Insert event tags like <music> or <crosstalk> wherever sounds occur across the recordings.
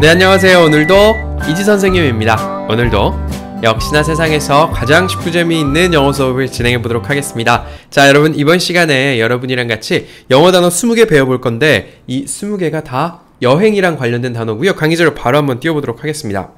네 안녕하세요 오늘도 이지 선생님입니다 오늘도 역시나 세상에서 가장 쉽고 재미있는 영어 수업을 진행해 보도록 하겠습니다 자 여러분 이번 시간에 여러분이랑 같이 영어 단어 20개 배워볼 건데 이 20개가 다 여행이랑 관련된 단어고요 강의자로 바로 한번 띄워보도록 하겠습니다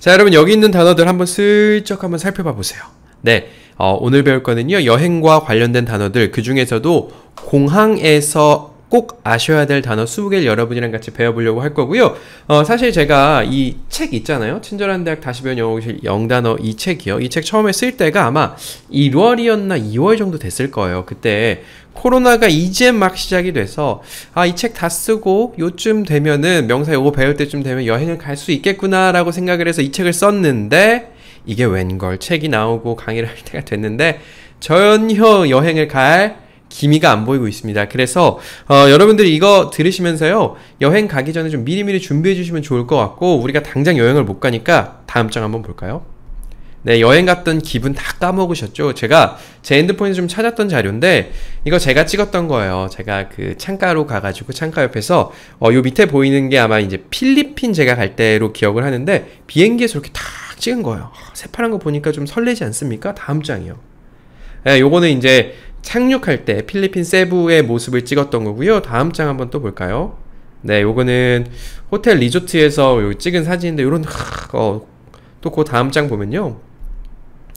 자 여러분 여기 있는 단어들 한번 슬쩍 한번 살펴봐 보세요 네 어, 오늘 배울 거는요 여행과 관련된 단어들 그 중에서도 공항에서 꼭 아셔야 될 단어 20개를 여러분이랑 같이 배워보려고 할 거고요. 어, 사실 제가 이 책 있잖아요. 친절한 대학 다시 배운 영어교실 영단어 이 책이요. 이 책 처음에 쓸 때가 아마 1월이었나 2월 정도 됐을 거예요. 그때 코로나가 이제 막 시작이 돼서 아 이 책 다 쓰고 요쯤 되면은 명사 요거 배울 때쯤 되면 여행을 갈 수 있겠구나라고 생각을 해서 이 책을 썼는데 이게 웬걸 책이 나오고 강의를 할 때가 됐는데 전혀 여행을 갈 기미가 안 보이고 있습니다. 그래서 어, 여러분들이 이거 들으시면서요 여행 가기 전에 좀 미리미리 준비해 주시면 좋을 것 같고 우리가 당장 여행을 못 가니까 다음 장 한번 볼까요? 네, 여행 갔던 기분 다 까먹으셨죠? 제가 제 핸드폰에서 좀 찾았던 자료인데, 이거 제가 찍었던 거예요. 제가 그 창가로 가가지고, 창가 옆에서, 어, 요 밑에 보이는 게 아마 이제 필리핀 제가 갈 때로 기억을 하는데, 비행기에서 이렇게 탁 찍은 거예요. 새파란 거 보니까 좀 설레지 않습니까? 다음 장이요. 네, 요거는 이제 착륙할 때 필리핀 세부의 모습을 찍었던 거고요. 다음 장 한번 또 볼까요? 네, 요거는 호텔 리조트에서 찍은 사진인데 요런 어, 또 그 다음 장 보면요.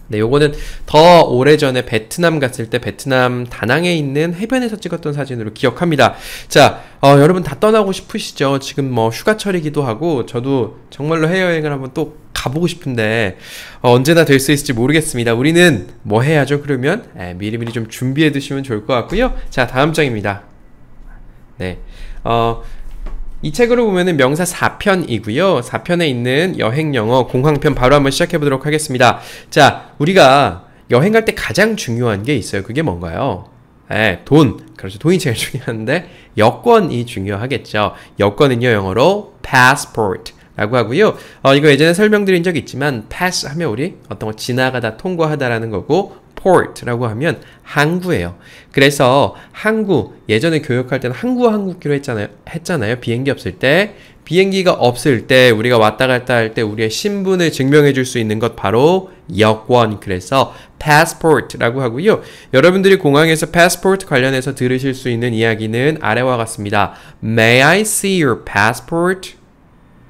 네, 요거는 더 오래전에 베트남 갔을 때 베트남 다낭에 있는 해변에서 찍었던 사진으로 기억합니다. 자, 어, 여러분 다 떠나고 싶으시죠? 지금 뭐 휴가철이기도 하고 저도 정말로 해외여행을 한번 또 가보고 싶은데 어, 언제나 될 수 있을지 모르겠습니다. 우리는 뭐 해야죠? 그러면 에, 예, 미리미리 좀 준비해 두시면 좋을 것 같고요. 자 다음 장입니다. 네, 어, 이 책으로 보면은 명사 4편이고요. 4편에 있는 여행 영어 공항편 바로 한번 시작해 보도록 하겠습니다. 자, 우리가 여행 갈 때 가장 중요한 게 있어요. 그게 뭔가요? 예, 돈. 그렇죠. 돈이 제일 <laughs> 중요한데 여권이 중요하겠죠. 여권은요 영어로 passport. 라고 하고요. 어, 이거 예전에 설명드린 적 있지만 pass 하면 우리 어떤 거 지나가다 통과하다라는 거고 port라고 하면 항구예요. 그래서 항구 예전에 교육할 때는 항구 항구기로 했잖아요. 했잖아요. 비행기 없을 때 비행기가 없을 때 우리가 왔다 갔다 할 때 우리의 신분을 증명해 줄 수 있는 것 바로 여권 그래서 passport라고 하고요. 여러분들이 공항에서 passport 관련해서 들으실 수 있는 이야기는 아래와 같습니다. May I see your passport?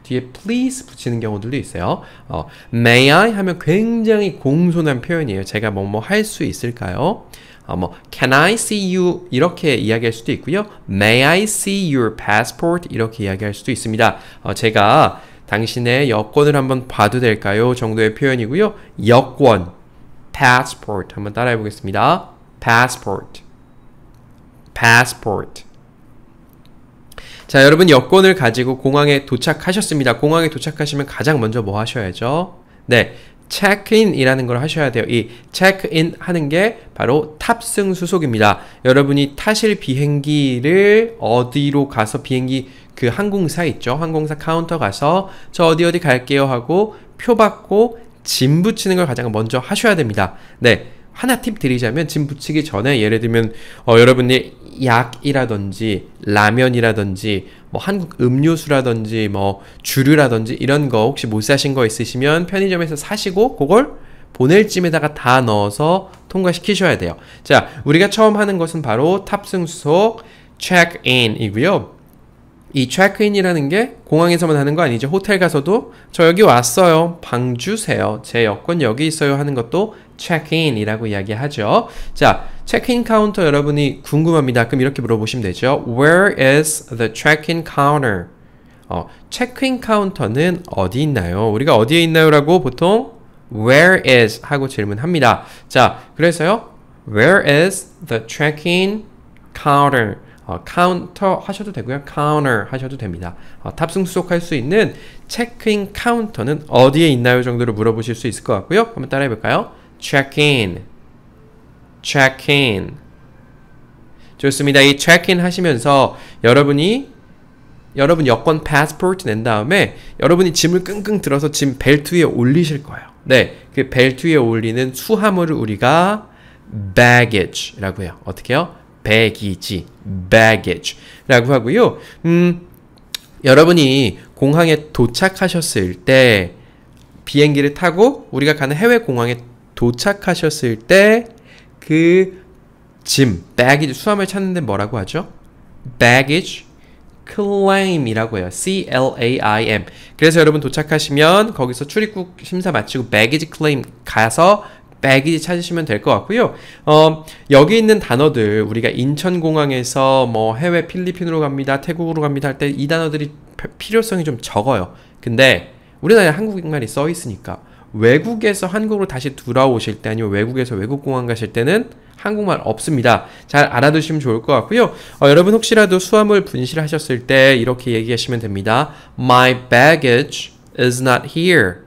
뒤에 please 붙이는 경우들도 있어요. 어, may I 하면 굉장히 공손한 표현이에요. 제가 뭐 뭐 할 수 있을까요? 아, 뭐 Can I see you? 이렇게 이야기할 수도 있고요. May I see your passport? 이렇게 이야기할 수도 있습니다. 어, 제가 당신의 여권을 한번 봐도 될까요? 정도의 표현이고요. 여권, passport 한번 따라해 보겠습니다. passport, passport. 자, 여러분 여권을 가지고 공항에 도착하셨습니다. 공항에 도착하시면 가장 먼저 뭐 하셔야죠? 네, 체크인이라는 걸 하셔야 돼요. 이 체크인 하는 게 바로 탑승 수속입니다. 여러분이 타실 비행기를 어디로 가서 비행기 그 항공사 있죠. 항공사 카운터 가서 저 어디 어디 갈게요 하고 표 받고 짐 붙이는 걸 가장 먼저 하셔야 됩니다. 네. 하나 팁 드리자면 짐 붙이기 전에 예를 들면 어, 여러분이 약이라든지 라면이라든지 뭐 한국 음료수라든지 뭐 주류라든지 이런 거 혹시 못 사신 거 있으시면 편의점에서 사시고 그걸 보낼 찜에다가 다 넣어서 통과시키셔야 돼요. 자, 우리가 처음 하는 것은 바로 탑승 수속 체크인이고요. 이 체크인이라는 게 공항에서만 하는 거 아니죠. 호텔 가서도 저 여기 왔어요. 방 주세요. 제 여권 여기 있어요 하는 것도 체크인이라고 이야기하죠. 자, 체크인 카운터 여러분이 궁금합니다. 그럼 이렇게 물어보시면 되죠. Where is the check-in counter? 어, 체크인 카운터는 어디 있나요? 우리가 어디에 있나요라고 보통 where is 하고 질문합니다. 자, 그래서요. Where is the check-in counter? 어, c o u 하셔도 되고요. 카운 u 하셔도 됩니다. 어, 탑승 수속할 수 있는 체크인 카운터는 어디에 있나요? 정도로 물어보실 수 있을 것 같고요. 한번 따라해 볼까요? check-in check-in 좋습니다. 이 check-in 하시면서 여러분이 여러분 여권 패스포트 낸 다음에 여러분이 짐을 끙끙 들어서 짐 벨트 위에 올리실 거예요. 네, 그 벨트 위에 올리는 수화물을 우리가 baggage라고 해요. 어떻게 해요? b 기지 g a g baggage라고 하고요. 음, 여러분이 공항에 도착하셨을 때 비행기를 타고 우리가 가는 해외 공항에 도착하셨을 때 그 짐, baggage 수화물 찾는데 뭐라고 하죠? baggage claim이라고 해요. C L A I M. 그래서 여러분 도착하시면 거기서 출입국 심사 마치고 baggage claim 가서 백이 찾으시면 될 것 같고요. 어, 여기 있는 단어들 우리가 인천공항에서 뭐 해외 필리핀으로 갑니다, 태국으로 갑니다 할 때 이 단어들이 필요성이 좀 적어요. 근데 우리나라에 한국말이 써 있으니까 외국에서 한국으로 다시 돌아오실 때 아니면 외국에서 외국 공항 가실 때는 한국말 없습니다. 잘 알아두시면 좋을 것 같고요. 어, 여러분 혹시라도 수화물 분실하셨을 때 이렇게 얘기하시면 됩니다. My baggage is not here.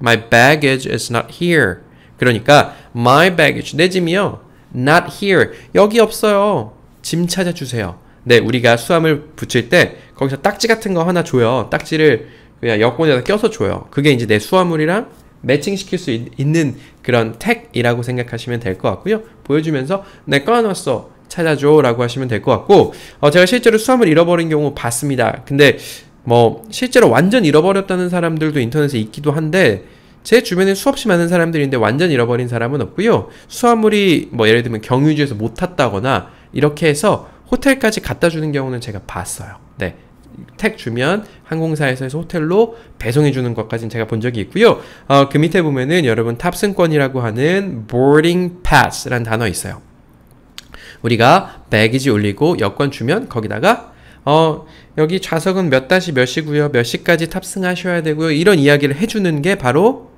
My baggage is not here. 그러니까 my baggage 내 짐이요. not here 여기 없어요. 짐 찾아주세요. 네, 우리가 수함을 붙일 때 거기서 딱지 같은 거 하나 줘요. 딱지를 그냥 여권에다 껴서 줘요. 그게 이제 내 수화물이랑 매칭시킬 수 있, 는 그런 택이라고 생각하시면 될 것 같고요. 보여주면서 내꺼 네, 꺼놨어. 찾아줘 라고 하시면 될 것 같고 어, 제가 실제로 수화물 잃어버린 경우 봤습니다. 근데 뭐 실제로 완전 잃어버렸다는 사람들도 인터넷에 있기도 한데 제 주변에 수없이 많은 사람들인데 완전 잃어버린 사람은 없고요. 수화물이 뭐 예를 들면 경유지에서 못 탔다거나 이렇게 해서 호텔까지 갖다 주는 경우는 제가 봤어요. 네. 택 주면 항공사에서 해서 호텔로 배송해 주는 것까지는 제가 본 적이 있고요. 어, 그 밑에 보면은 여러분 탑승권이라고 하는 boarding pass라는 단어 있어요. 우리가 배기지 올리고 여권 주면 거기다가 어, 여기 좌석은 몇 다시 몇 시고요. 몇 시까지 탑승하셔야 되고요. 이런 이야기를 해주는 게 바로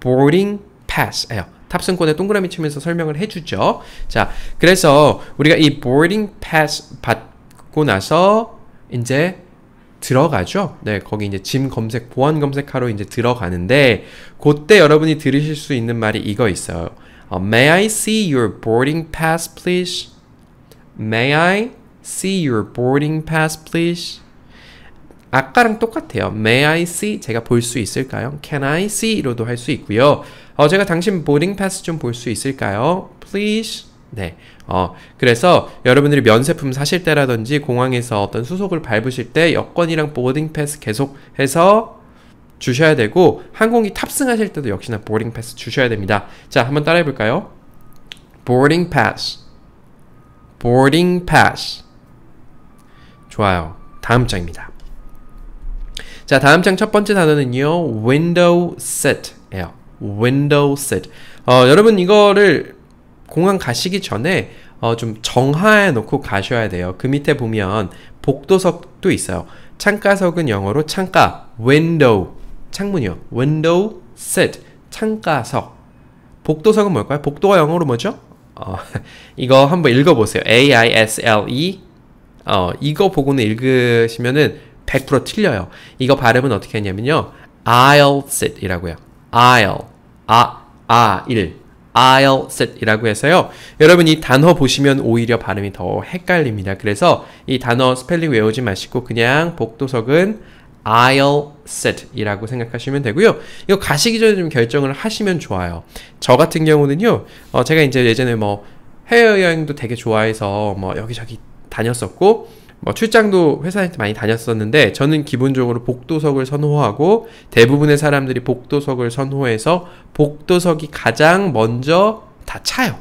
boarding pass예요. 탑승권에 동그라미 치면서 설명을 해주죠. 자, 그래서 우리가 이 boarding pass 받고 나서 이제 들어가죠. 네, 거기 이제 짐 검색, 보안 검색하러 이제 들어가는데, 그때 여러분이 들으실 수 있는 말이 이거 있어요. Uh, may I see your boarding pass, please? May I see your boarding pass, please? 아까랑 똑같아요. May I see? 제가 볼 수 있을까요? Can I see? 로도 할 수 있고요. 어, 제가 당신 보딩 패스 좀 볼 수 있을까요? Please. 네. 어, 그래서 여러분들이 면세품 사실 때라든지 공항에서 어떤 수속을 밟으실 때 여권이랑 보딩 패스 계속해서 주셔야 되고 항공기 탑승하실 때도 역시나 보딩 패스 주셔야 됩니다. 자, 한번 따라해 볼까요? boarding pass boarding pass 좋아요. 다음 장입니다. 자, 다음 장 첫 번째 단어는요. window set예요. window set. 어, 여러분 이거를 공항 가시기 전에 어, 좀 정하해 놓고 가셔야 돼요. 그 밑에 보면 복도석도 있어요. 창가석은 영어로 창가 window 창문이요. window set 창가석. 복도석은 뭘까요? 복도가 영어로 뭐죠? 어, <laughs> 이거 한번 읽어보세요. A I S L E. 어, 이거 보고는 읽으시면은 100% 틀려요. 이거 발음은 어떻게 했냐면요. I'll sit 이라고요. I'll. 아, 아, 일. I'll sit 이라고 해서요. 여러분 이 단어 보시면 오히려 발음이 더 헷갈립니다. 그래서 이 단어 스펠링 외우지 마시고 그냥 복도석은 I'll sit 이라고 생각하시면 되고요. 이거 가시기 전에 좀 결정을 하시면 좋아요. 저 같은 경우는요. 어, 제가 이제 예전에 뭐 해외여행도 되게 좋아해서 뭐 여기저기 다녔었고 뭐 출장도 회사에테 많이 다녔었는데 저는 기본적으로 복도석을 선호하고 대부분의 사람들이 복도석을 선호해서 복도석이 가장 먼저 다 차요.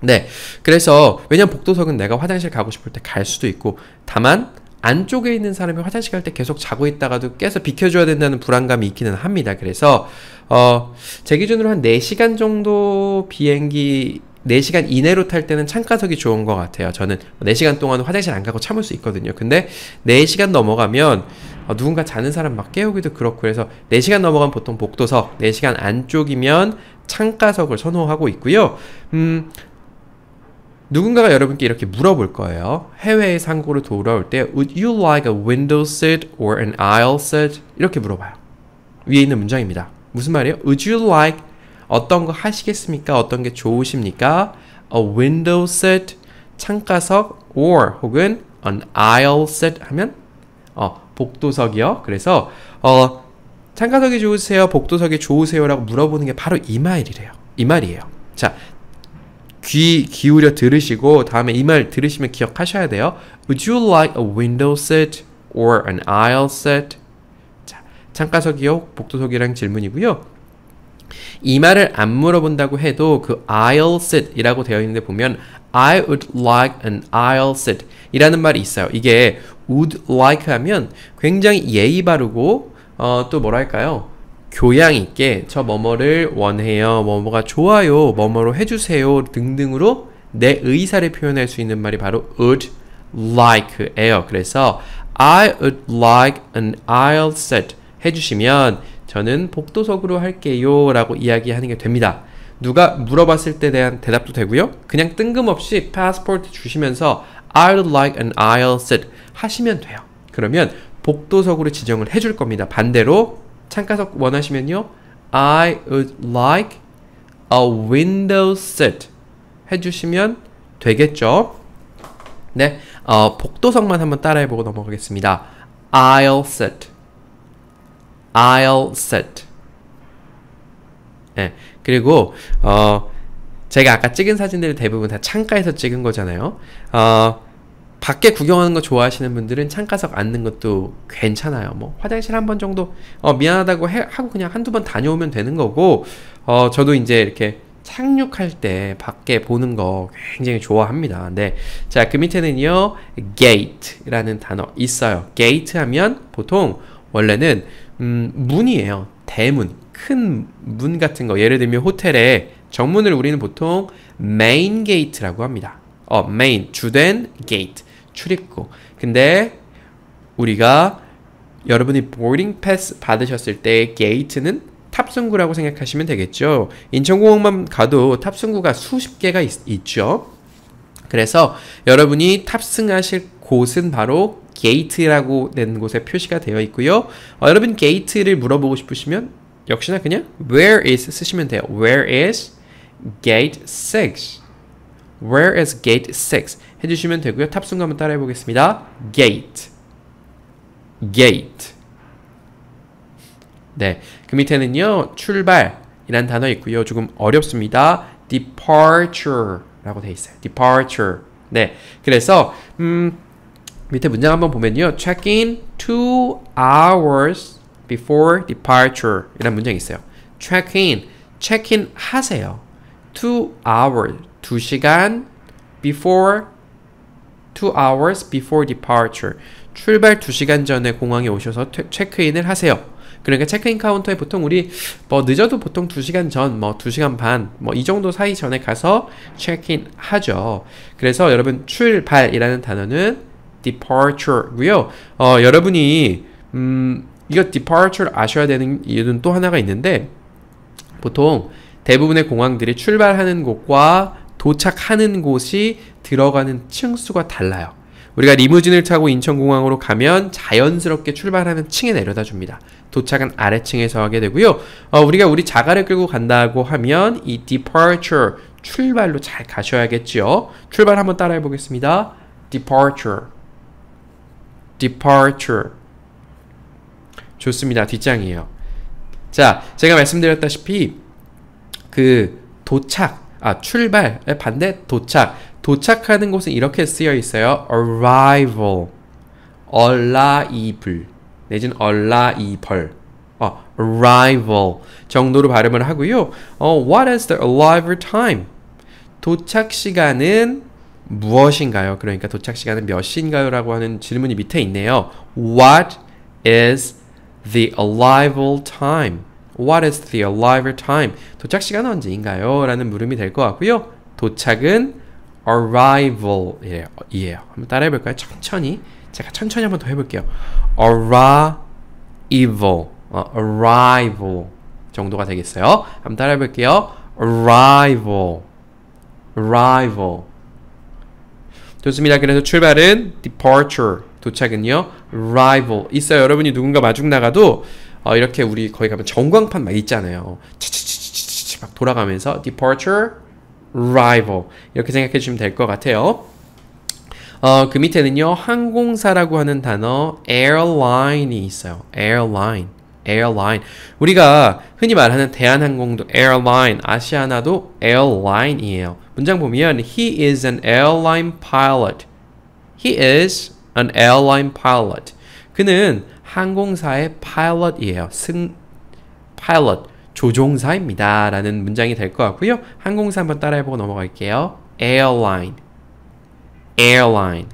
네. 그래서 왜냐면 복도석은 내가 화장실 가고 싶을 때 갈 수도 있고 다만 안쪽에 있는 사람이 화장실 갈 때 계속 자고 있다가도 깨서 비켜줘야 된다는 불안감이 있기는 합니다. 그래서 어, 제 기준으로 한 4시간 정도 비행기 4시간 이내로 탈 때는 창가석이 좋은 것 같아요. 저는 4시간 동안 화장실 안 가고 참을 수 있거든요. 근데 4시간 넘어가면 어, 누군가 자는 사람 막 깨우기도 그렇고 그래서 4시간 넘어가면 보통 복도석, 4시간 안쪽이면 창가석을 선호하고 있고요. 음, 누군가가 여러분께 이렇게 물어볼 거예요. 해외에 상고로 돌아올 때 Would you like a window seat or an aisle seat? 이렇게 물어봐요. 위에 있는 문장입니다. 무슨 말이에요? Would you like 어떤 거 하시겠습니까? 어떤 게 좋으십니까? A window set 창가석 or 혹은 an aisle set 하면 어, 복도석이요. 그래서 어, 창가석이 좋으세요? 복도석이 좋으세요?라고 물어보는 게 바로 이 말이래요. 이 말이에요. 자, 귀 기울여 들으시고 다음에 이 말 들으시면 기억하셔야 돼요. Would you like a window set or an aisle set? 자, 창가석이요, 복도석이랑 질문이고요. 이 말을 안 물어본다고 해도 그 I'll sit 이라고 되어 있는데 보면 I would like an I'll sit 이라는 말이 있어요. 이게 would like 하면 굉장히 예의 바르고 어, 또 뭐랄까요? 교양 있게 저 뭐뭐를 원해요. 뭐뭐가 좋아요. 뭐뭐로 해주세요. 등등으로 내 의사를 표현할 수 있는 말이 바로 would like예요. 그래서 I would like an I'll set 해주시면 저는 복도석으로 할게요 라고 이야기하는 게 됩니다. 누가 물어봤을 때 대한 대답도 되고요. 그냥 뜬금없이 passport 주시면서 I'd like an aisle seat 하시면 돼요. 그러면 복도석으로 지정을 해줄 겁니다. 반대로 창가석 원하시면요. I would like a window seat 해주시면 되겠죠. 네, 어, 복도석만 한번 따라해보고 넘어가겠습니다. aisle s e t I'll sit. 예. 그리고 어 제가 아까 찍은 사진들이 대부분 다 창가에서 찍은 거잖아요. 어 밖에 구경하는 거 좋아하시는 분들은 창가석 앉는 것도 괜찮아요. 뭐 화장실 한 번 정도 어, 미안하다고 해, 하고 그냥 한두 번 다녀오면 되는 거고 어, 저도 이제 이렇게 착륙할 때 밖에 보는 거 굉장히 좋아합니다. 근데 네, 자그 밑에는요 gate라는 단어 있어요. gate 하면 보통 원래는 음, 문이에요. 대문, 큰 문 같은 거. 예를 들면 호텔에 정문을 우리는 보통 메인 게이트라고 합니다. 어, 메인, 주된 게이트, 출입구. 근데 우리가 여러분이 보딩 패스 받으셨을 때 게이트는 탑승구라고 생각하시면 되겠죠. 인천공항만 가도 탑승구가 수십 개가 있, 있죠. 그래서 여러분이 탑승하실 곳은 바로 게이트라고 된 곳에 표시가 되어 있고요. 어, 여러분 게이트를 물어보고 싶으시면 역시나 그냥 where is 쓰시면 돼요. where is gate 6 where is gate 6 해주시면 되고요. 탑승 한번 따라해 보겠습니다. gate gate 네, 그 밑에는요 출발이란 단어 있고요. 조금 어렵습니다. departure라고 돼 있어요. departure 네, 그래서 음 밑에 문장 한번 보면요. check in two hours before departure 이란 문장이 있어요. check in, check in 하세요. two hours, 두 시간 before two hours before departure. 출발 2시간 전에 공항에 오셔서 체크인을 하세요. 그러니까 체크인 카운터에 보통 우리 뭐 늦어도 보통 2시간 전, 뭐 2시간 반, 뭐 이 정도 사이 전에 가서 체크인 하죠. 그래서 여러분 출발이라는 단어는 departure고요. 어, 여러분이 음, 이거 departure 아셔야 되는 이유는 또 하나가 있는데 보통 대부분의 공항들이 출발하는 곳과 도착하는 곳이 들어가는 층수가 달라요. 우리가 리무진을 타고 인천공항으로 가면 자연스럽게 출발하는 층에 내려다 줍니다. 도착은 아래층에서 하게 되고요. 어, 우리가 우리 자가를 끌고 간다고 하면 이 departure 출발로 잘 가셔야겠지요. 출발 한번 따라해 보겠습니다. departure departure. 좋습니다. 뒷장이에요. 자, 제가 말씀드렸다시피 그 도착, 아출발 반대 도착. 도착하는 곳은 이렇게 쓰여 있어요. arrival, arrival 내지는 arrival, 어, arrival 정도로 발음을 하고요. 어, what is the arrival time? 도착 시간은 무엇인가요? 그러니까 도착 시간은 몇 시인가요? 라고 하는 질문이 밑에 있네요. What is the arrival time? What is the arrival time? 도착 시간은 언제인가요? 라는 물음이 될 것 같고요. 도착은 arrival이에요. 한번 따라해 볼까요? 천천히. 제가 천천히 한번 더 해볼게요. arrival, 어, arrival 정도가 되겠어요. 한번 따라해 볼게요. arrival, arrival. 좋습니다. 그래서 출발은 departure, 도착은요 r i v a l 있어요. 여러분이 누군가 마중 나가도 어, 이렇게 우리 거기 가면 전광판 막 있잖아요. 치치치치치막 돌아가면서 departure, r r i v a l 이렇게 생각해 주시면 될 것 같아요. 어, 그 밑에는요 항공사라고 하는 단어 airline이 있어요. airline, airline. 우리가 흔히 말하는 대한항공도 airline, 아시아나도 airline이에요. 문장 보면 he is an airline pilot. he is an airline pilot. 그는 항공사의 pilot이에요. 승 pilot 조종사입니다. 라는 문장이 될 것 같고요. 항공사 한번 따라해보고 넘어갈게요. airline airline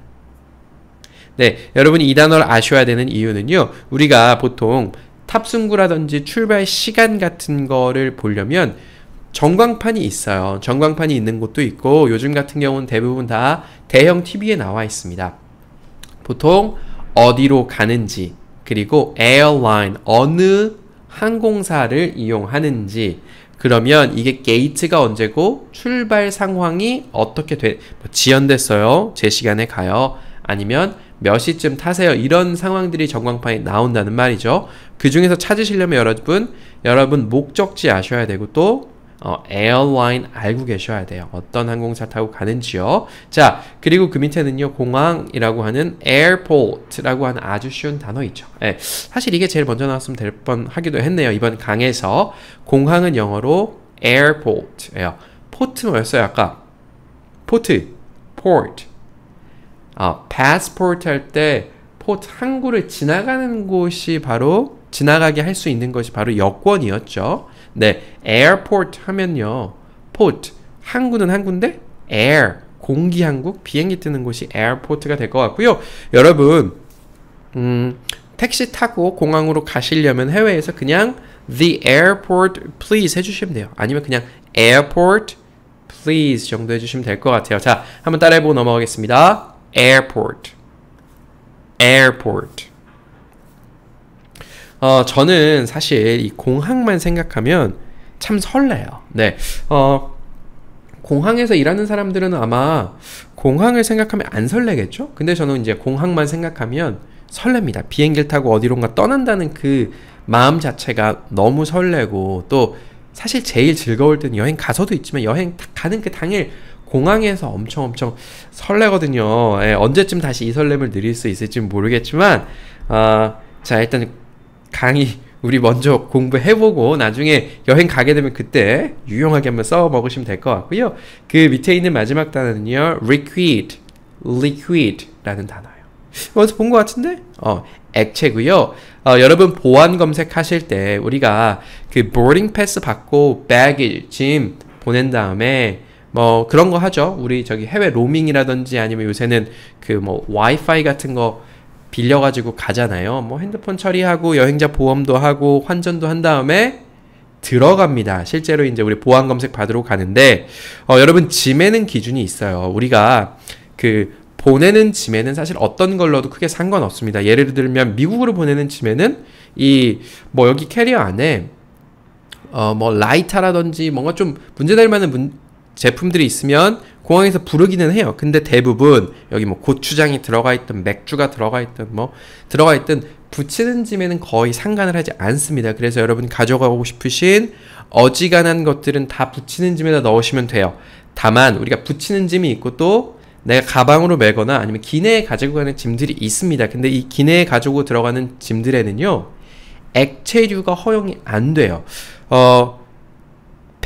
네, 여러분이 이 단어를 아셔야 되는 이유는요. 우리가 보통 탑승구라든지 출발 시간 같은 거를 보려면 전광판이 있어요. 전광판이 있는 곳도 있고 요즘 같은 경우는 대부분 다 대형 TV에 나와 있습니다. 보통 어디로 가는지 그리고 에어 r 인 어느 항공사를 이용하는지 그러면 이게 게이트가 언제고 출발 상황이 어떻게 돼 뭐 지연됐어요. 제 시간에 가요. 아니면 몇 시쯤 타세요. 이런 상황들이 전광판에 나온다는 말이죠. 그 중에서 찾으시려면 여러분 여러분 목적지 아셔야 되고 또 어, 에어라인 알고 계셔야 돼요. 어떤 항공사 타고 가는지요. 자, 그리고 그 밑에는요. 공항이라고 하는 airport라고 하는 아주 쉬운 단어 있죠. 예, 사실 이게 제일 먼저 나왔으면 될 뻔하기도 했네요. 이번 강에서 공항은 영어로 airport예요. 포트 뭐였어요? 아까 포트, port. 아, passport 할때 포트 항구를 지나가는 곳이 바로 지나가게 할 수 있는 것이 바로 여권이었죠. 네, airport 하면요. port 항구는 항구인데 air 공기 항국 비행기 뜨는 곳이 airport가 될 것 같고요. 여러분 음, 택시 타고 공항으로 가시려면 해외에서 그냥 the airport please 해주시면 돼요. 아니면 그냥 airport please 정도 해주시면 될 것 같아요. 자, 한번 따라해보고 넘어가겠습니다. airport airport 어, 저는 사실 이 공항만 생각하면 참 설레요. 네. 어, 공항에서 일하는 사람들은 아마 공항을 생각하면 안 설레겠죠? 근데 저는 이제 공항만 생각하면 설렙니다. 비행기를 타고 어디론가 떠난다는 그 마음 자체가 너무 설레고 또 사실 제일 즐거울 때는 여행 가서도 있지만 여행 가는 그 당일 공항에서 엄청 엄청 설레거든요. 예, 언제쯤 다시 이 설렘을 누릴 수 있을지 모르겠지만 어, 자 일단 강의 우리 먼저 공부해보고 나중에 여행 가게 되면 그때 유용하게 한번 써 먹으시면 될 것 같고요. 그 밑에 있는 마지막 단어는요. liquid, liquid라는 단어예요. 어디서 본 것 같은데? 어, 액체고요. 어, 여러분 보안 검색하실 때 우리가 그 boarding pass 받고 baggage 짐 보낸 다음에 뭐 그런 거 하죠. 우리 저기 해외 로밍이라든지 아니면 요새는 그 뭐 와이파이 같은 거 빌려가지고 가잖아요. 뭐 핸드폰 처리하고 여행자 보험도 하고 환전도 한 다음에 들어갑니다. 실제로 이제 우리 보안 검색 받으러 가는데 어, 여러분 짐에는 기준이 있어요. 우리가 그 보내는 짐에는 사실 어떤 걸로도 크게 상관없습니다. 예를 들면 미국으로 보내는 짐에는 이 뭐 여기 캐리어 안에 어뭐 라이터라든지 뭔가 좀 문제될 만한 문, 제품들이 있으면 공항에서 부르기는 해요. 근데 대부분 여기 뭐 고추장이 들어가 있든 맥주가 들어가 있든 뭐 들어가 있든 붙이는 짐에는 거의 상관을 하지 않습니다. 그래서 여러분 가져가고 싶으신 어지간한 것들은 다 붙이는 짐에다 넣으시면 돼요. 다만 우리가 붙이는 짐이 있고 또 내가 가방으로 메거나 아니면 기내에 가지고 가는 짐들이 있습니다. 근데 이 기내에 가지고 들어가는 짐들에는요. 액체류가 허용이 안 돼요. 어,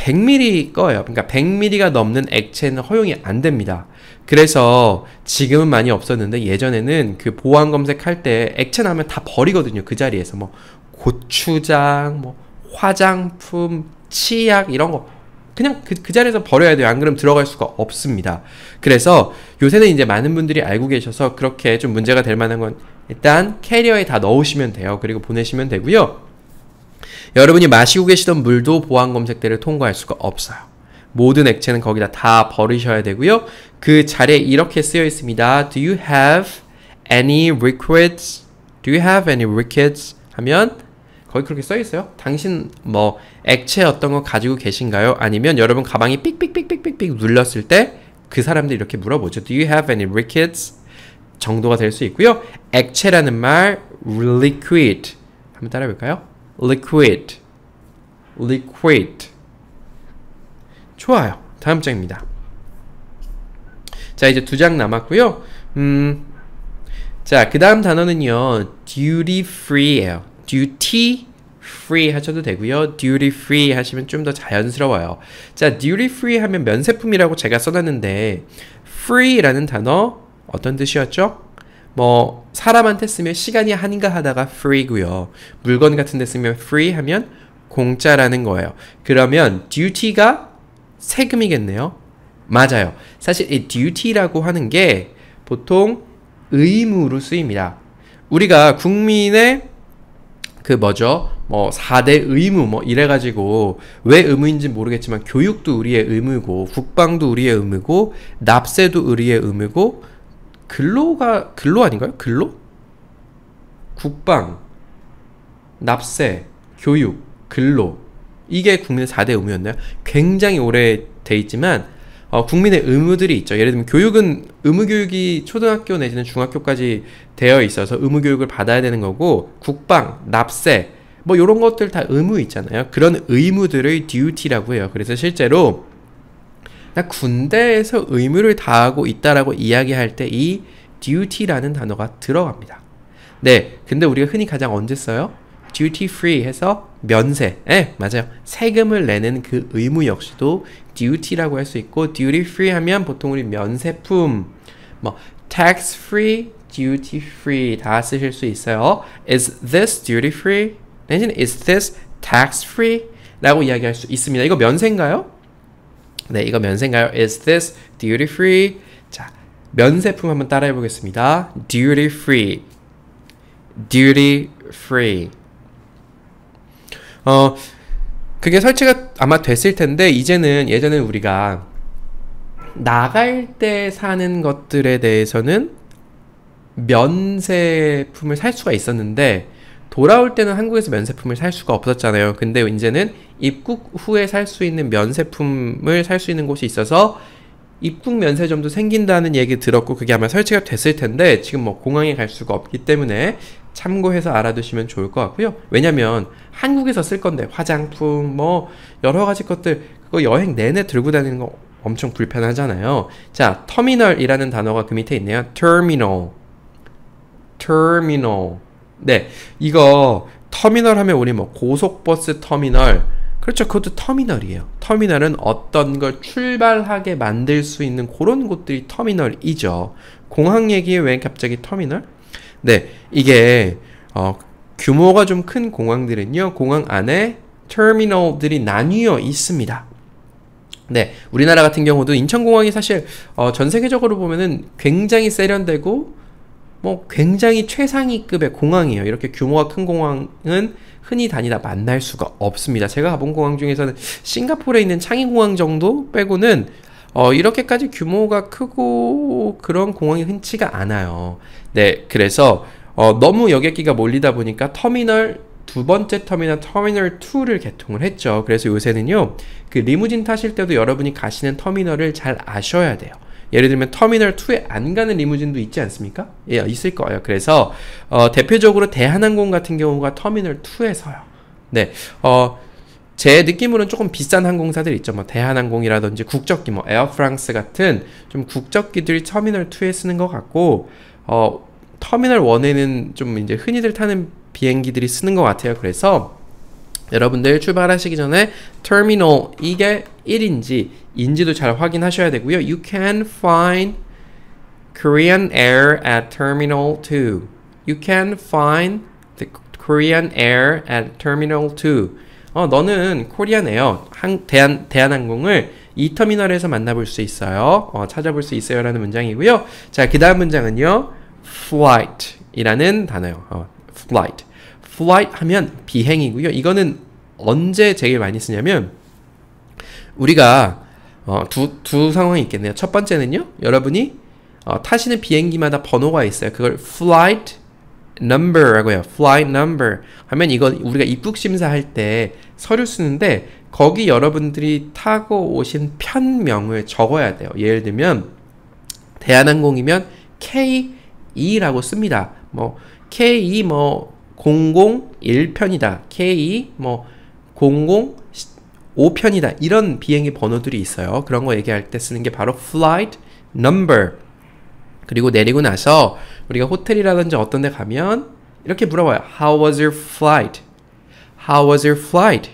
100ml 예요 그러니까 100ml가 넘는 액체는 허용이 안 됩니다. 그래서 지금은 많이 없었는데 예전에는 그 보안 검색할 때 액체 나면 다 버리거든요. 그 자리에서 뭐 고추장, 뭐 화장품, 치약 이런 거 그냥 그, 그 자리에서 버려야 돼요. 안 그러면 들어갈 수가 없습니다. 그래서 요새는 이제 많은 분들이 알고 계셔서 그렇게 좀 문제가 될 만한 건 일단 캐리어에 다 넣으시면 돼요. 그리고 보내시면 되고요. 여러분이 마시고 계시던 물도 보안 검색대를 통과할 수가 없어요. 모든 액체는 거기다 다 버리셔야 되고요. 그 자리에 이렇게 쓰여 있습니다. Do you have any liquids? Do you have any liquids? 하면 거의 그렇게 써 있어요. 당신 뭐 액체 어떤 거 가지고 계신가요? 아니면 여러분 가방이 삑삑삑삑삑 눌렀을 때 그 사람들이 이렇게 물어보죠. Do you have any liquids? 정도가 될 수 있고요. 액체라는 말 liquid 한번 따라해 볼까요? liquid, liquid. 좋아요. 다음 장입니다. 자, 이제 두 장 남았고요. 음, 자, 그 다음 단어는요. duty free예요. duty free 하셔도 되고요. duty free 하시면 좀 더 자연스러워요. 자, duty free 하면 면세품이라고 제가 써놨는데 free라는 단어 어떤 뜻이었죠? 뭐 사람한테 쓰면 시간이 한가 하다가 free고요. 물건 같은 데 쓰면 free 하면 공짜라는 거예요. 그러면 duty가 세금이겠네요. 맞아요. 사실 이 duty라고 하는 게 보통 의무로 쓰입니다. 우리가 국민의 그 뭐죠? 뭐 4대 의무 뭐 이래 가지고 왜 의무인지 모르겠지만 교육도 우리의 의무고 국방도 우리의 의무고 납세도 우리의 의무고 근로가 근로 아닌가요? 근로? 국방, 납세, 교육, 근로 이게 국민의 4대 의무였나요? 굉장히 오래 돼 있지만 어, 국민의 의무들이 있죠. 예를 들면 교육은 의무교육이 초등학교 내지는 중학교까지 되어 있어서 의무교육을 받아야 되는 거고 국방, 납세 뭐 이런 것들 다 의무 있잖아요. 그런 의무들의 d u t 라고 해요. 그래서 실제로 나 군대에서 의무를 다하고 있다라고 이야기할 때 이 duty라는 단어가 들어갑니다. 네, 근데 우리가 흔히 가장 언제 써요? duty free 해서 면세. 예, 맞아요. 세금을 내는 그 의무 역시도 duty라고 할 수 있고 duty free 하면 보통 우리 면세품 뭐 tax free, duty free 다 쓰실 수 있어요. is this duty free? 내지는 is this tax free? 라고 이야기할 수 있습니다. 이거 면세인가요? 네, 이거 면세인가요? Is this duty free? 자, 면세품 한번 따라해 보겠습니다. duty free. duty free. 어, 그게 설치가 아마 됐을 텐데, 이제는, 예전에 우리가 나갈 때 사는 것들에 대해서는 면세품을 살 수가 있었는데, 돌아올 때는 한국에서 면세품을 살 수가 없었잖아요. 근데 이제는 입국 후에 살 수 있는 면세품을 살 수 있는 곳이 있어서 입국 면세점도 생긴다는 얘기 들었고 그게 아마 설치가 됐을 텐데 지금 뭐 공항에 갈 수가 없기 때문에 참고해서 알아두시면 좋을 것 같고요. 왜냐면 한국에서 쓸 건데 화장품 뭐 여러 가지 것들 그거 여행 내내 들고 다니는 거 엄청 불편하잖아요. 자, 터미널이라는 단어가 그 밑에 있네요. 터미널. 터미널. 네, 이거 터미널 하면 우리 뭐 고속버스 터미널, 그렇죠. 그것도 터미널이에요. 터미널은 어떤 걸 출발하게 만들 수 있는 그런 곳들이 터미널이죠. 공항 얘기에 왜 갑자기 터미널? 네, 이게 어, 규모가 좀 큰 공항들은요. 공항 안에 터미널들이 나뉘어 있습니다. 네, 우리나라 같은 경우도 인천공항이 사실 어, 전 세계적으로 보면은 굉장히 세련되고 뭐 굉장히 최상위급의 공항이에요. 이렇게 규모가 큰 공항은 흔히 다니다 만날 수가 없습니다. 제가 가본 공항 중에서는 싱가포르에 있는 창의공항 정도 빼고는 어, 이렇게까지 규모가 크고 그런 공항이 흔치가 않아요. 네, 그래서 어, 너무 여객기가 몰리다 보니까 터미널 두 번째 터미널 터미널 2를 개통을 했죠. 그래서 요새는요. 그 리무진 타실 때도 여러분이 가시는 터미널을 잘 아셔야 돼요. 예를 들면 터미널 2에 안 가는 리무진도 있지 않습니까? 예, 있을 거예요. 그래서 어, 대표적으로 대한항공 같은 경우가 터미널 2에서요. 네, 어, 제 느낌으로는 조금 비싼 항공사들 있죠. 뭐 대한항공이라든지 국적기, 뭐 에어프랑스 같은 좀 국적기들이 터미널 2에 쓰는 것 같고, 어, 터미널 1에는 좀 이제 흔히들 타는 비행기들이 쓰는 것 같아요. 그래서 여러분들 출발하시기 전에 terminal 이게 1인지 인지도 잘 확인하셔야 되고요. You can find Korean air at terminal 2. You can find the Korean air at terminal 2. 어, 너는 코리안 에어, 대한, 대한항공을 이 터미널에서 만나볼 수 있어요. 어, 찾아볼 수 있어요. 라는 문장이고요. 자, 그 다음 문장은요. flight 이라는 단어요. 어, flight. flight 하면 비행이고요. 이거는 언제 제일 많이 쓰냐면 우리가 어, 두, 두 상황이 있겠네요. 첫 번째는요. 여러분이 어, 타시는 비행기마다 번호가 있어요. 그걸 flight number라고 해요. flight number 하면 이건 우리가 입국 심사할 때 서류 쓰는데 거기 여러분들이 타고 오신 편명을 적어야 돼요. 예를 들면 대한항공이면 K2라고 씁니다. 뭐 K2 e 뭐 001편이다. K 뭐 005편이다. 이런 비행기 번호들이 있어요. 그런 거 얘기할 때 쓰는 게 바로 flight number. 그리고 내리고 나서 우리가 호텔이라든지 어떤 데 가면 이렇게 물어봐요. How was your flight? How was your flight?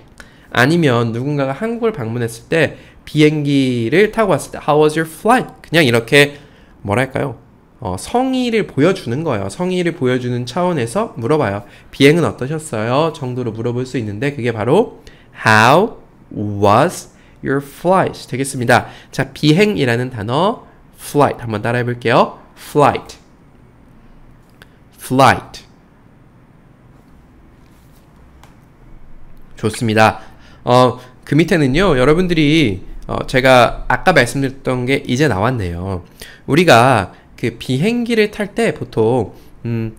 아니면 누군가가 한국을 방문했을 때 비행기를 타고 왔을 때 How was your flight? 그냥 이렇게 뭐랄까요? 어, 성의를 보여주는 거예요. 성의를 보여주는 차원에서 물어봐요. 비행은 어떠셨어요? 정도로 물어볼 수 있는데 그게 바로 How was your flight? 되겠습니다. 자, 비행이라는 단어 flight 한번 따라해 볼게요. flight flight 좋습니다. 어, 그 밑에는요. 여러분들이 어, 제가 아까 말씀드렸던 게 이제 나왔네요. 우리가 그 비행기를 탈 때 보통 음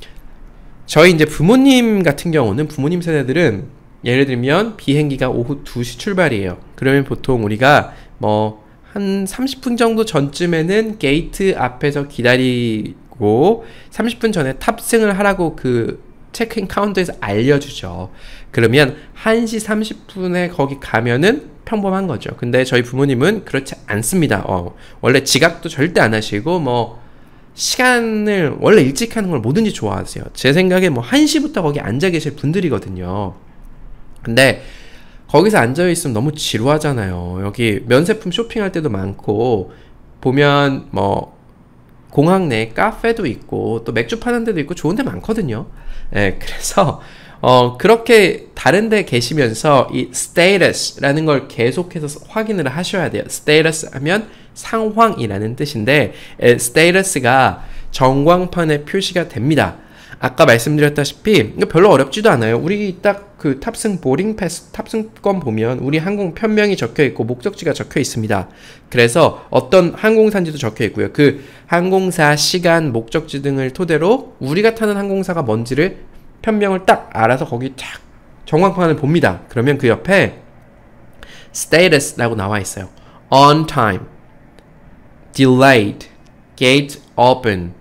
저희 이제 부모님 같은 경우는 부모님 세대들은 예를 들면 비행기가 오후 2시 출발이에요. 그러면 보통 우리가 뭐 한 30분 정도 전쯤에는 게이트 앞에서 기다리고 30분 전에 탑승을 하라고 그 체크인 카운터에서 알려주죠. 그러면 1시 30분에 거기 가면은 평범한 거죠. 근데 저희 부모님은 그렇지 않습니다. 어, 원래 지각도 절대 안 하시고, 뭐, 시간을 원래 일찍 하는 걸 뭐든지 좋아하세요. 제 생각에 뭐 1시부터 거기 앉아 계실 분들이거든요. 근데 거기서 앉아 있으면 너무 지루하잖아요. 여기 면세품 쇼핑할 때도 많고 보면 뭐 공항 내 카페도 있고 또 맥주 파는 데도 있고 좋은 데 많거든요. 예, 그래서 어 그렇게 다른 데 계시면서 이 status라는 걸 계속해서 확인을 하셔야 돼요. status 하면 상황이라는 뜻인데 status가 전광판에 표시가 됩니다. 아까 말씀드렸다시피 별로 어렵지도 않아요. 우리 딱 그 탑승 보링 패스 탑승권 보면 우리 항공 편명이 적혀 있고 목적지가 적혀 있습니다. 그래서 어떤 항공사인지도 적혀 있고요. 그 항공사 시간, 목적지 등을 토대로 우리가 타는 항공사가 뭔지를 편명을 딱 알아서 거기 딱 정광판을 봅니다. 그러면 그 옆에 status라고 나와 있어요. on time delayed, gate open,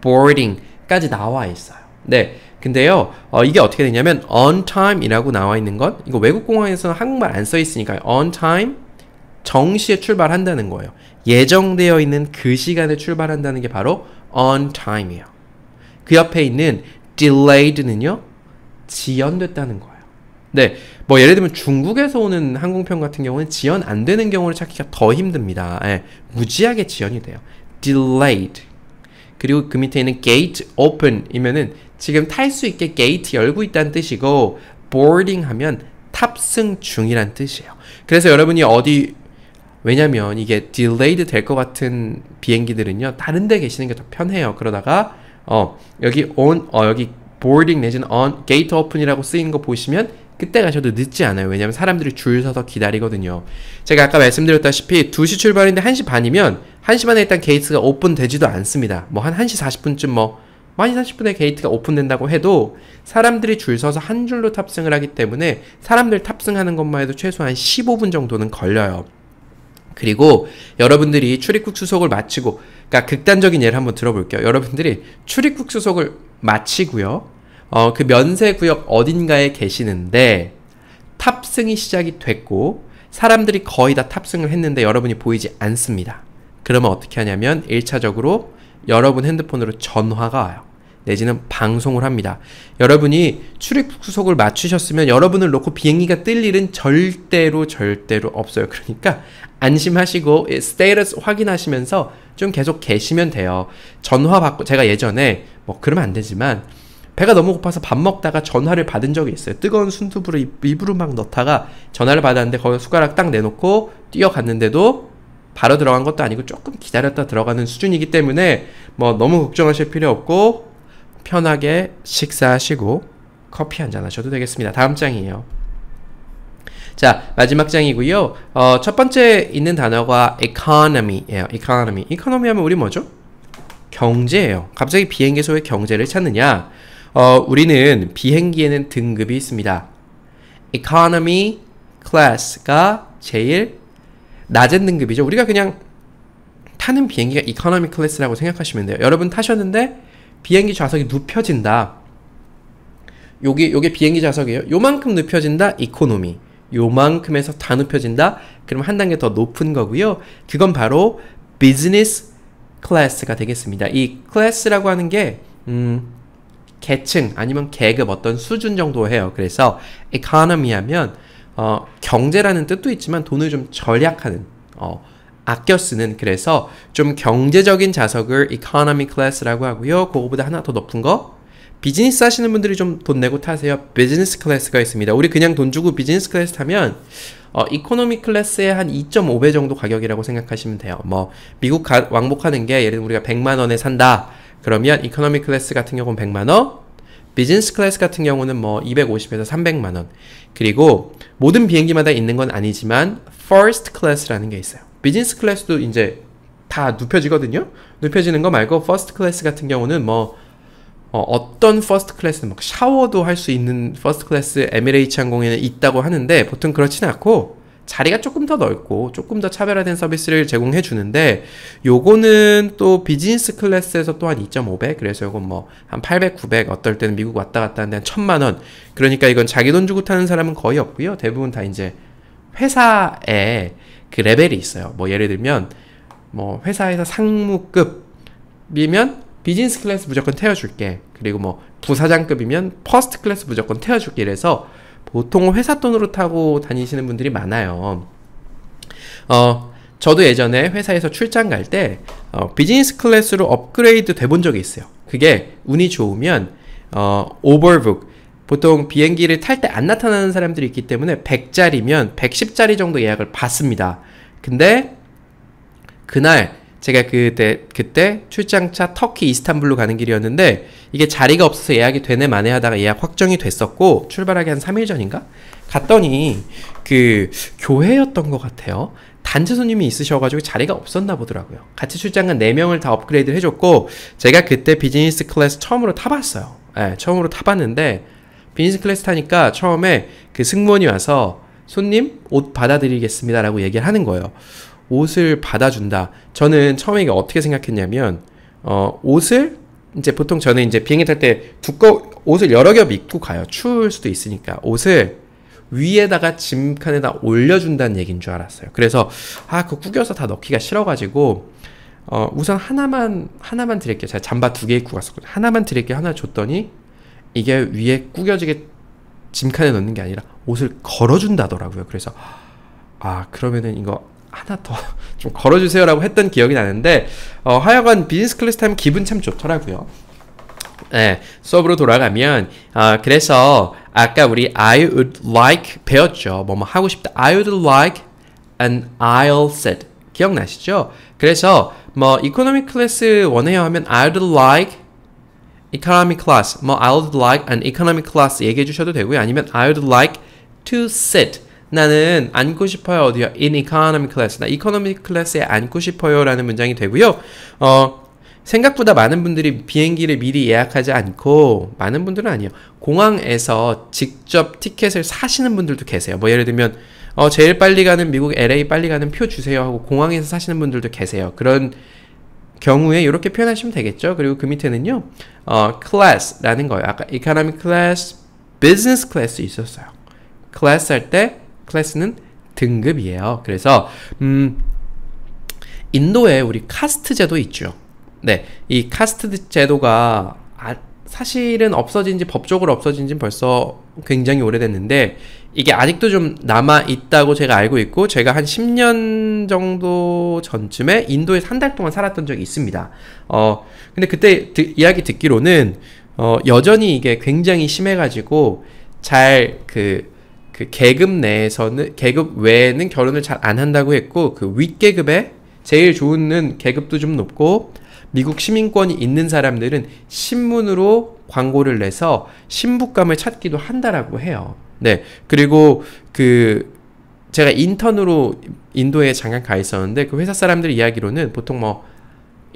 boarding까지 나와 있어요. 네. 근데요, 어, 이게 어떻게 되냐면 on time이라고 나와 있는 건 이거 외국 공항에서는 한국말 안 써 있으니까 on time 정시에 출발한다는 거예요. 예정되어 있는 그 시간에 출발한다는 게 바로 on time이에요. 그 옆에 있는 delayed는요 지연됐다는 거예요. 네, 뭐 예를 들면 중국에서 오는 항공편 같은 경우는 지연 안 되는 경우를 찾기가 더 힘듭니다. 예, 무지하게 지연이 돼요. delayed. 그리고 그 밑에 있는 gate open이면은 지금 탈 수 있게 게이트 열고 있다는 뜻이고 boarding 하면 탑승 중이란 뜻이에요. 그래서 여러분이 어디 왜냐면 이게 delayed 될 것 같은 비행기들은요 다른 데 계시는 게 더 편해요. 그러다가 어 여기 on 어 여기 boarding 내지는 on gate open이라고 쓰인 거 보시면 그때 가셔도 늦지 않아요. 왜냐면 사람들이 줄 서서 기다리거든요. 제가 아까 말씀드렸다시피 2시 출발인데 1시 반이면 1시 반에 일단 게이트가 오픈되지도 않습니다. 뭐 한 1시 40분쯤 뭐 1시 40분에 뭐 게이트가 오픈된다고 해도 사람들이 줄 서서 한 줄로 탑승을 하기 때문에 사람들 탑승하는 것만 해도 최소한 15분 정도는 걸려요. 그리고 여러분들이 출입국 수속을 마치고 그러니까 극단적인 예를 한번 들어볼게요. 여러분들이 출입국 수속을 마치고요. 어, 그 면세 구역 어딘가에 계시는데 탑승이 시작이 됐고 사람들이 거의 다 탑승을 했는데 여러분이 보이지 않습니다. 그러면 어떻게 하냐면 1차적으로 여러분 핸드폰으로 전화가 와요. 내지는 방송을 합니다. 여러분이 출입국 수속을 맞추셨으면 여러분을 놓고 비행기가 뜰 일은 절대로 절대로 없어요. 그러니까 안심하시고 예, 스테이러스 확인하시면서 좀 계속 계시면 돼요. 전화 받고 제가 예전에 뭐 그러면 안 되지만 배가 너무 고파서 밥 먹다가 전화를 받은 적이 있어요. 뜨거운 순두부를 입으로 막 넣다가 전화를 받았는데 거기 숟가락 딱 내놓고 뛰어갔는데도 바로 들어간 것도 아니고 조금 기다렸다 들어가는 수준이기 때문에 뭐 너무 걱정하실 필요 없고 편하게 식사하시고 커피 한잔 하셔도 되겠습니다. 다음 장이에요. 자, 마지막 장이고요. 어, 첫 번째 있는 단어가 economy예요. economy. economy 하면 우리 뭐죠? 경제예요. 갑자기 비행기 소에 경제를 찾느냐? 어, 우리는 비행기에는 등급이 있습니다. economy class가 제일 낮은 등급이죠. 우리가 그냥 타는 비행기가 economy class라고 생각하시면 돼요. 여러분 타셨는데 비행기 좌석이 눕혀진다. 요게 요게 비행기 좌석이에요. 요만큼 눕혀진다. 이코노미. 요만큼에서 다 눕혀진다. 그럼 한 단계 더 높은 거고요. 그건 바로 비즈니스 클래스가 되겠습니다. 이 클래스라고 하는 게 음, 계층 아니면 계급 어떤 수준 정도 해요. 그래서 economy 하면 어, 경제라는 뜻도 있지만 돈을 좀 절약하는 어, 아껴 쓰는 그래서 좀 경제적인 자석을 economy class라고 하고요. 그거보다 하나 더 높은 거 비즈니스 하시는 분들이 좀 돈 내고 타세요. 비즈니스 클래스가 있습니다. 우리 그냥 돈 주고 비즈니스 클래스 타면 어, 이코노미 클래스의 한 2.5배 정도 가격이라고 생각하시면 돼요. 뭐 미국 가, 왕복하는 게 예를 우리가 100만 원에 산다. 그러면 이코노미 클래스 같은 경우는 100만원, 비즈니스 클래스 같은 경우는 뭐 250에서 300만원. 그리고 모든 비행기마다 있는 건 아니지만 퍼스트 클래스라는게 있어요. 비즈니스 클래스도 이제 다 눕혀지거든요. 눕혀지는 거 말고 퍼스트 클래스 같은 경우는 뭐 어, 떤 퍼스트 클래스는 막 샤워도 할 수 있는 퍼스트 클래스 에미레이츠 항공에는 있다고 하는데 보통 그렇진 않고 자리가 조금 더 넓고 조금 더 차별화된 서비스를 제공해 주는데 요거는 또 비즈니스 클래스에서 또한 2.5배 그래서 요건 뭐 한 800, 900 어떨 때는 미국 왔다 갔다 하는데 한 천만 원 그러니까 이건 자기 돈 주고 타는 사람은 거의 없고요 대부분 다 이제 회사에 그 레벨이 있어요 뭐 예를 들면 뭐 회사에서 상무급이면 비즈니스 클래스 무조건 태워줄게 그리고 뭐 부사장급이면 퍼스트 클래스 무조건 태워줄게 이래서 보통 회사 돈으로 타고 다니시는 분들이 많아요. 어, 저도 예전에 회사에서 출장 갈때 어, 비즈니스 클래스로 업그레이드 돼 본 적이 있어요. 그게 운이 좋으면 어, 오버북 보통 비행기를 탈 때 안 나타나는 사람들이 있기 때문에 100짜리면 110짜리 정도 예약을 받습니다. 근데 그날 제가 그때 그때 출장차 터키 이스탄불로 가는 길이었는데 이게 자리가 없어서 예약이 되네 마네 하다가 예약 확정이 됐었고 출발하기 한 3일 전인가 갔더니 그 교회였던 것 같아요. 단체 손님이 있으셔가지고 자리가 없었나 보더라고요. 같이 출장 간 4명을 다 업그레이드 해줬고, 제가 그때 비즈니스 클래스 처음으로 타봤어요. 네, 처음으로 타봤는데, 비즈니스 클래스 타니까 처음에 그 승무원이 와서 손님 옷 받아드리겠습니다라고 얘기를 하는 거예요. 옷을 받아준다. 저는 처음에 이게 어떻게 생각했냐면, 어, 옷을 이제 보통 저는 이제 비행기 탈 때 두꺼 옷을 여러 겹 입고 가요. 추울 수도 있으니까 옷을 위에다가 짐칸에다 올려준다는 얘기인 줄 알았어요. 그래서 아그거 구겨서 다 넣기가 싫어가지고 어, 우선 하나만 하나만 드릴게요. 제가 잠바 두 개 입고 갔었거든요. 하나만 드릴게요. 하나 줬더니 이게 위에 구겨지게 짐칸에 넣는 게 아니라 옷을 걸어준다더라고요. 그래서 아 그러면은 이거 하나 더 좀 걸어주세요라고 했던 기억이 나는데 어, 하여간 비즈니스 클래스 타면 기분 참 좋더라고요. 네, 수업으로 돌아가면 어, 그래서 아까 우리 I would like 배웠죠. 뭐뭐 하고 싶다. I would like an aisle set. 기억나시죠? 그래서 뭐 economic class 원해요 하면 I would like economic class. 뭐 I would like an economic class 얘기해 주셔도 되고요. 아니면 I would like to sit. 나는 앉고 싶어요. 어디요? In economy class. 나 economy class에 앉고 싶어요. 라는 문장이 되고요. 어, 생각보다 많은 분들이 비행기를 미리 예약하지 않고 많은 분들은 아니에요. 공항에서 직접 티켓을 사시는 분들도 계세요. 뭐 예를 들면 어, 제일 빨리 가는 미국 LA 빨리 가는 표 주세요 하고 공항에서 사시는 분들도 계세요. 그런 경우에 이렇게 표현하시면 되겠죠. 그리고 그 밑에는요. 어, class라는 거예요. 아까 economy class, business class 있었어요. class 할때 클래스는 등급이에요. 그래서 음, 인도에 우리 카스트 제도 있죠. 네, 이 카스트 제도가 아, 사실은 없어진 지 법적으로 없어진 지 벌써 굉장히 오래됐는데 이게 아직도 좀 남아 있다고 제가 알고 있고 제가 한 10년 정도 전쯤에 인도에서 한달 동안 살았던 적이 있습니다. 어 근데 그때 드, 이야기 듣기로는 어 여전히 이게 굉장히 심해 가지고 잘그 그 계급 내에서는 계급 외에는 결혼을 잘 안 한다고 했고 그 윗계급에 제일 좋은 계급도 좀 높고 미국 시민권이 있는 사람들은 신문으로 광고를 내서 신부감을 찾기도 한다라고 해요. 네. 그리고 그 제가 인턴으로 인도에 잠깐 가 있었는데 그 회사 사람들 이야기로는 보통 뭐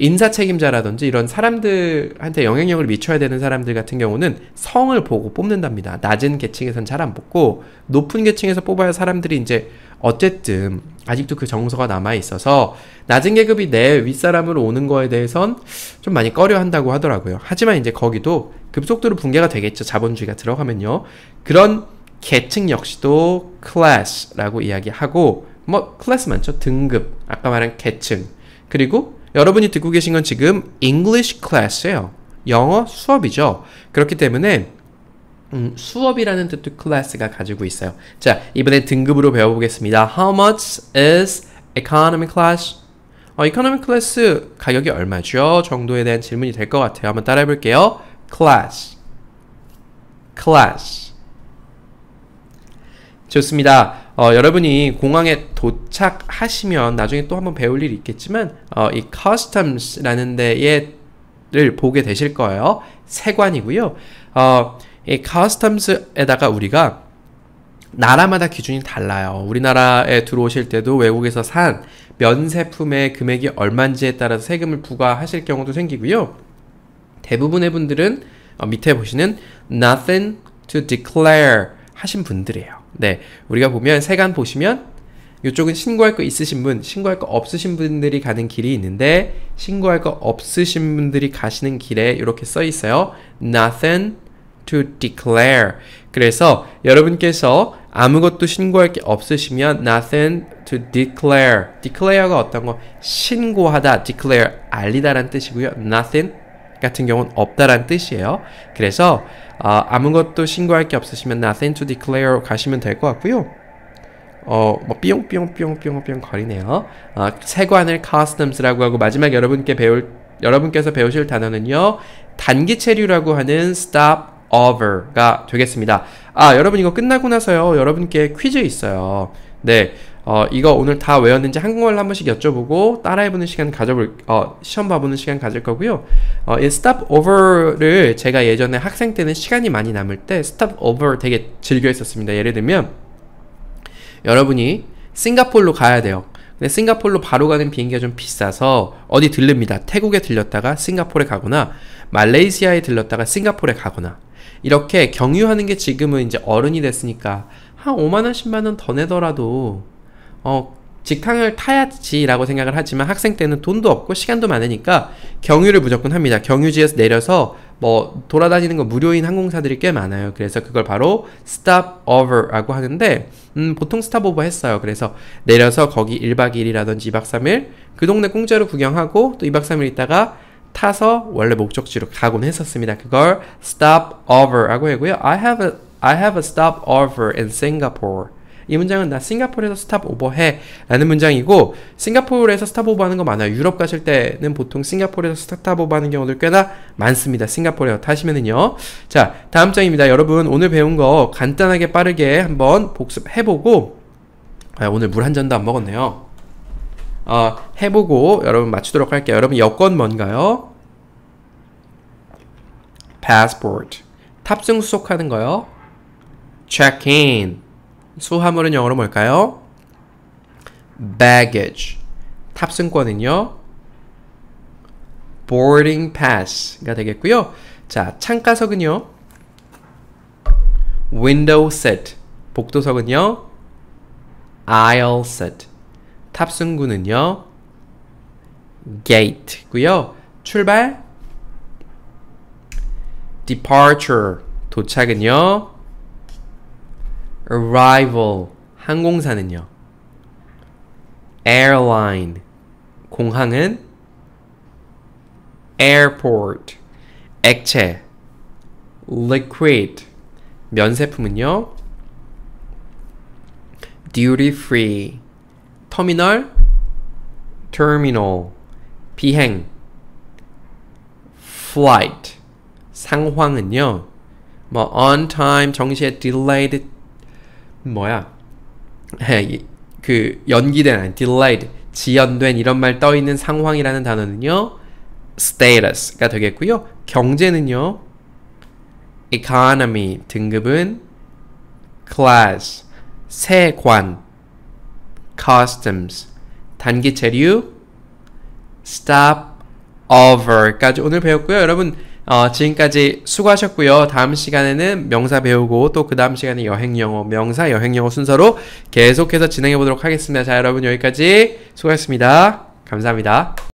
인사 책임자라든지 이런 사람들한테 영향력을 미쳐야 되는 사람들 같은 경우는 성을 보고 뽑는답니다. 낮은 계층에선 잘 안 뽑고 높은 계층에서 뽑아야 사람들이 이제 어쨌든 아직도 그 정서가 남아 있어서 낮은 계급이 내 윗사람으로 오는 거에 대해선 좀 많이 꺼려 한다고 하더라고요. 하지만 이제 거기도 급속도로 붕괴가 되겠죠. 자본주의가 들어가면요. 그런 계층 역시도 클래스라고 이야기하고 뭐 클래스 많죠. 등급, 아까 말한 계층. 그리고 여러분이 듣고 계신 건 지금 English class예요. 영어 수업이죠. 그렇기 때문에 음, 수업이라는 뜻도 클래스가 가지고 있어요. 자, 이번에 등급으로 배워보겠습니다. How much is economy class? 어, economy class 가격이 얼마죠? 정도에 대한 질문이 될 것 같아요. 한번 따라해 볼게요. class class 좋습니다. 어, 여러분이 공항에 도착하시면 나중에 또 한번 배울 일이 있겠지만 어, 이 customs 데를 보게 되실 거예요. 세관이고요. 어, 이 customs에다가 우리가 나라마다 기준이 달라요. 우리나라에 들어오실 때도 외국에서 산 면세품의 금액이 얼마인지에 따라서 세금을 부과하실 경우도 생기고요. 대부분의 분들은 어, 밑에 보시는 nothing to declare 하신 분들이에요. 네, 우리가 보면 세간 보시면 이쪽은 신고할 거 있으신 분, 신고할 거 없으신 분들이 가는 길이 있는데 신고할 거 없으신 분들이 가시는 길에 이렇게 써 있어요. Nothing to declare. 그래서 여러분께서 아무것도 신고할 게 없으시면 nothing to declare. declare가 어떤 거? 신고하다, declare 알리다란 뜻이고요. nothing 같은 경우는 없다라는 뜻이에요. 그래서 어, 아무것도 신고할 게 없으시면 nothing to declare 가시면 될 것 같고요. 어, 뭐 삐용삐용삐용삐용삐용 거리네요. 어, 아, 세관을 customs라고 하고 마지막 여러분께 배울 여러분께서 배우실 단어는요. 단기 체류라고 하는 stop over가 되겠습니다. 아, 여러분 이거 끝나고 나서요. 여러분께 퀴즈 있어요. 네. 어, 이거 오늘 다 외웠는지 한국말로 한 번씩 여쭤보고 따라해보는 시간 가져볼, 어, 시험 봐보는 시간 가질 거고요. 어, 이 stop over를 제가 예전에 학생 때는 시간이 많이 남을 때 stop over 되게 즐겨 했었습니다. 예를 들면, 여러분이 싱가폴로 가야 돼요. 근데 싱가폴로 바로 가는 비행기가 좀 비싸서 어디 들릅니다. 태국에 들렸다가 싱가폴에 가거나 말레이시아에 들렸다가 싱가폴에 가거나 이렇게 경유하는 게 지금은 이제 어른이 됐으니까 한 5만 원, 10만 원 더 내더라도 어, 직항을 타야지라고 생각을 하지만 학생 때는 돈도 없고 시간도 많으니까 경유를 무조건 합니다. 경유지에서 내려서 뭐 돌아다니는 거 무료인 항공사들이 꽤 많아요. 그래서 그걸 바로 stop over라고 하는데 음 보통 스탑 오버 했어요. 그래서 내려서 거기 1박 2일이라든지 2박 3일 그 동네 공짜로 구경하고 또 2박 3일 있다가 타서 원래 목적지로 가곤 했었습니다. 그걸 stop over라고 하고요. I have a I have a stop over in Singapore. 이 문장은 나 싱가포르에서 스탑 오버해 라는 문장이고 싱가포르에서 스탑 오버하는 거 많아요. 유럽 가실 때는 보통 싱가포르에서 스탑 오버하는 경우들 꽤나 많습니다. 싱가포르에 타시면은요. 자 다음 장입니다. 여러분 오늘 배운 거 간단하게 빠르게 한번 복습해보고 아, 오늘 물 한 잔도 안 먹었네요. 어, 해보고 여러분 맞추도록 할게요. 여러분 여권 뭔가요? passport 탑승 수속하는 거요. check in 수화물은 영어로 뭘까요? baggage. 탑승권은요. boarding pass가 되겠고요. 자, 창가석은요. window seat. 복도석은요. aisle seat. 탑승구는요. gate고요. 출발 departure 도착은요. arrival 항공사는요. airline 공항은 airport 액체 liquid 면세품은요. duty free 터미널 terminal 비행 flight 상황은요. 뭐 on time 정시에 delayed 뭐야 그 연기된 아니 delayed 지연된 이런 말 떠 있는 상황이라는 단어는요 status가 되겠고요 경제는요 economy 등급은 class 세관 customs 단기 체류 stop over까지 오늘 배웠고요 여러분 어, 지금까지 수고하셨고요. 다음 시간에는 명사 배우고 또 그 다음 시간에 여행 영어, 명사 여행 영어 순서로 계속해서 진행해 보도록 하겠습니다. 자, 여러분 여기까지 수고하셨습니다. 감사합니다.